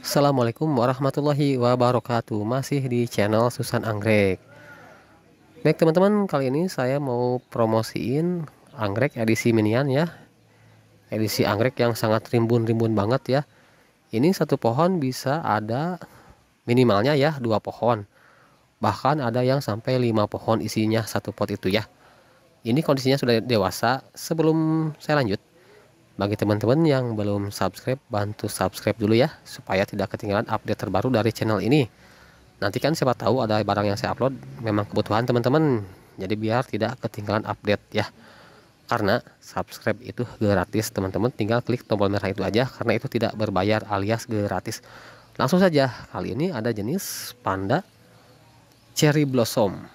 Assalamualaikum warahmatullahi wabarakatuh Masih di channel Susan Anggrek Baik teman-teman, kali ini saya mau promosiin Anggrek edisi minian ya Edisi anggrek yang sangat rimbun-rimbun banget ya Ini satu pohon bisa ada minimalnya ya dua pohon Bahkan ada yang sampai lima pohon isinya satu pot itu ya Ini kondisinya sudah dewasa Sebelum saya lanjut bagi teman-teman yang belum subscribe, bantu subscribe dulu ya, supaya tidak ketinggalan update terbaru dari channel ini. Nanti kan siapa tahu ada barang yang saya upload memang kebutuhan teman-teman. Jadi biar tidak ketinggalan update ya. Karena subscribe itu gratis teman-teman, tinggal klik tombol merah itu aja karena itu tidak berbayar alias gratis. Langsung saja, kali ini ada jenis panda cherry blossom.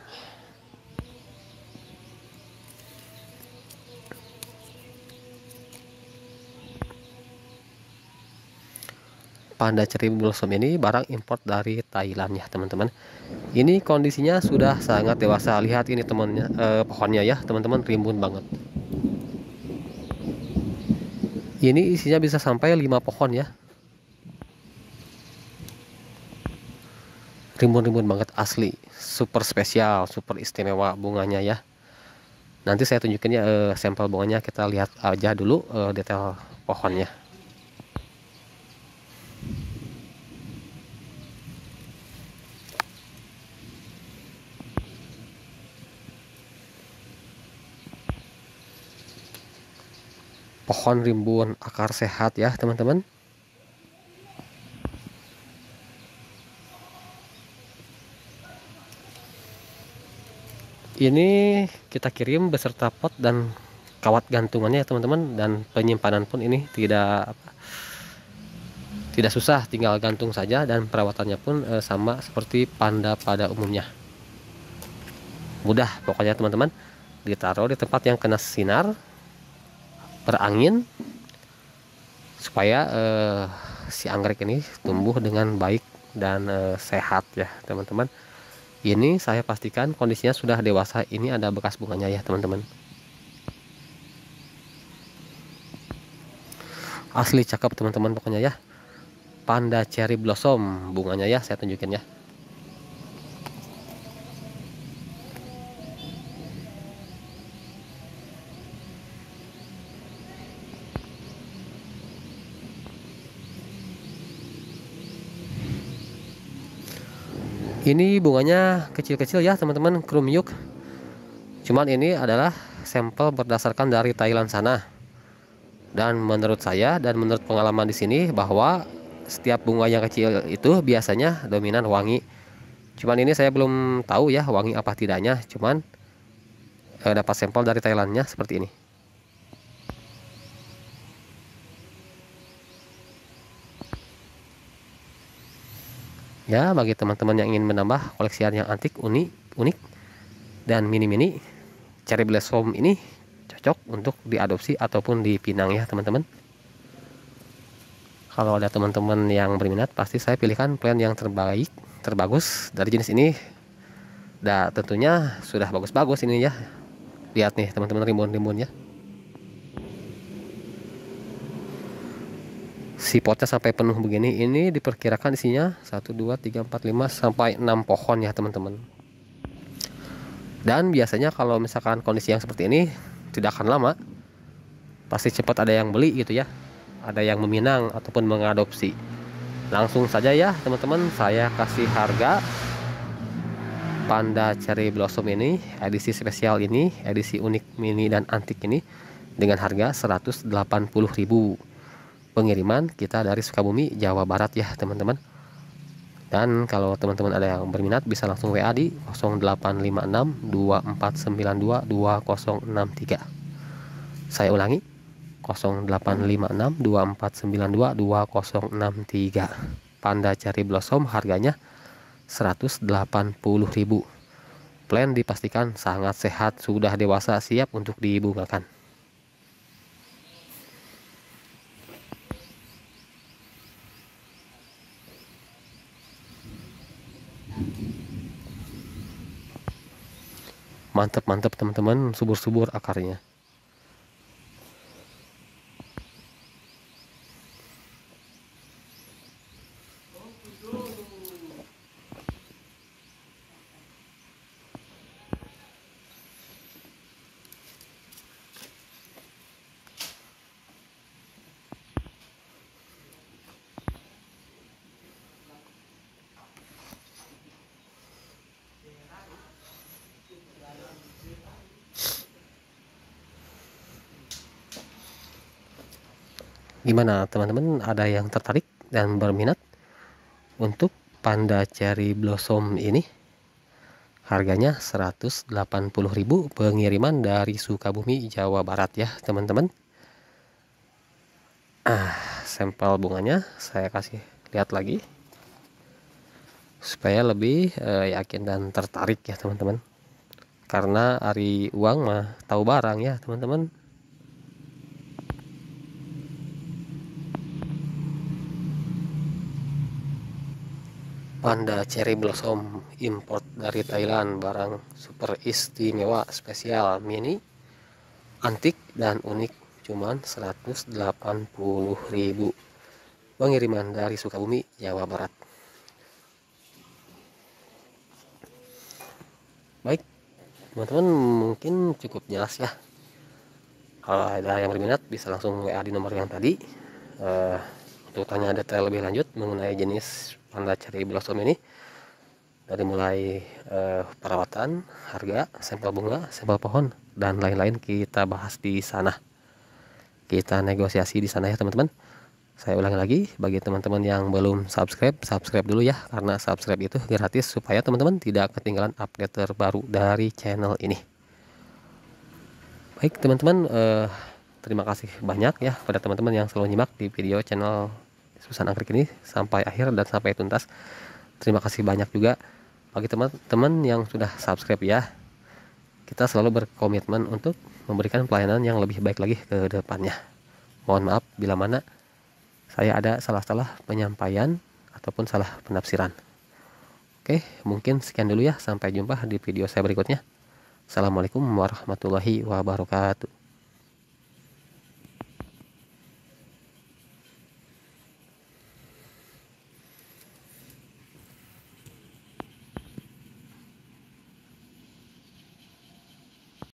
Panda Cherry Blossom ini barang import dari Thailand ya teman-teman ini kondisinya sudah sangat dewasa lihat ini temannya eh, pohonnya ya teman-teman rimbun banget ini isinya bisa sampai 5 pohon ya rimbun-rimbun banget asli super spesial super istimewa bunganya ya nanti saya tunjukin ya eh, sampel bunganya kita lihat aja dulu eh, detail pohonnya pohon rimbun akar sehat ya teman-teman ini kita kirim beserta pot dan kawat gantungannya ya teman-teman dan penyimpanan pun ini tidak tidak susah tinggal gantung saja dan perawatannya pun e, sama seperti panda pada umumnya mudah pokoknya teman-teman ditaruh di tempat yang kena sinar berangin supaya eh, si anggrek ini tumbuh dengan baik dan eh, sehat ya teman-teman ini saya pastikan kondisinya sudah dewasa ini ada bekas bunganya ya teman-teman asli cakep teman-teman pokoknya ya panda cherry blossom bunganya ya saya tunjukin ya Ini bunganya kecil-kecil ya teman-teman krumyuk. Cuman ini adalah sampel berdasarkan dari Thailand sana. Dan menurut saya dan menurut pengalaman di sini bahwa setiap bunga yang kecil itu biasanya dominan wangi. Cuman ini saya belum tahu ya wangi apa tidaknya. Cuman eh, dapat sampel dari Thailandnya seperti ini. saja bagi teman-teman yang ingin menambah koleksian yang antik, unik, unik dan mini-mini. Cherry Blossom ini cocok untuk diadopsi ataupun dipinang ya teman-teman. Kalau ada teman-teman yang berminat, pasti saya pilihkan plan yang terbaik, terbagus dari jenis ini. Dan tentunya sudah bagus-bagus ini ya. Lihat nih teman-teman rimbun-rimbunnya. si potnya sampai penuh begini ini diperkirakan isinya 1 2 3 4 5 sampai 6 pohon ya teman-teman dan biasanya kalau misalkan kondisi yang seperti ini tidak akan lama pasti cepat ada yang beli gitu ya ada yang meminang ataupun mengadopsi langsung saja ya teman-teman saya kasih harga Panda Cherry Blossom ini edisi spesial ini edisi unik mini dan antik ini dengan harga ribu pengiriman kita dari Sukabumi Jawa Barat ya teman-teman dan kalau teman-teman ada yang berminat bisa langsung WA di 085624922063. saya ulangi 085624922063. Panda Cari Blossom harganya 180.000 Plan dipastikan sangat sehat, sudah dewasa, siap untuk dibungakan. mantap mantap teman-teman subur-subur akarnya gimana teman-teman ada yang tertarik dan berminat untuk panda cherry blossom ini harganya 180.000 pengiriman dari Sukabumi Jawa Barat ya teman-teman ah sampel bunganya saya kasih lihat lagi supaya lebih eh, yakin dan tertarik ya teman-teman karena hari uang mah tahu barang ya teman-teman Panda Cherry Blossom import dari Thailand barang super istimewa spesial mini antik dan unik cuman 180.000 pengiriman dari Sukabumi Jawa Barat baik teman-teman mungkin cukup jelas ya kalau ada yang berminat bisa langsung WA di nomor yang tadi uh, untuk tanya detail lebih lanjut mengenai jenis anda cari blossom ini dari mulai uh, perawatan, harga, sampel bunga, sampel pohon dan lain-lain kita bahas di sana. Kita negosiasi di sana ya teman-teman. Saya ulangi lagi bagi teman-teman yang belum subscribe, subscribe dulu ya karena subscribe itu gratis supaya teman-teman tidak ketinggalan update terbaru dari channel ini. Baik teman-teman eh, terima kasih banyak ya pada teman-teman yang selalu nyimak di video channel Susan Angkrik ini sampai akhir dan sampai tuntas. Terima kasih banyak juga bagi teman-teman yang sudah subscribe ya. Kita selalu berkomitmen untuk memberikan pelayanan yang lebih baik lagi ke depannya. Mohon maaf bila mana saya ada salah-salah penyampaian ataupun salah penafsiran. Oke, mungkin sekian dulu ya. Sampai jumpa di video saya berikutnya. Assalamualaikum warahmatullahi wabarakatuh.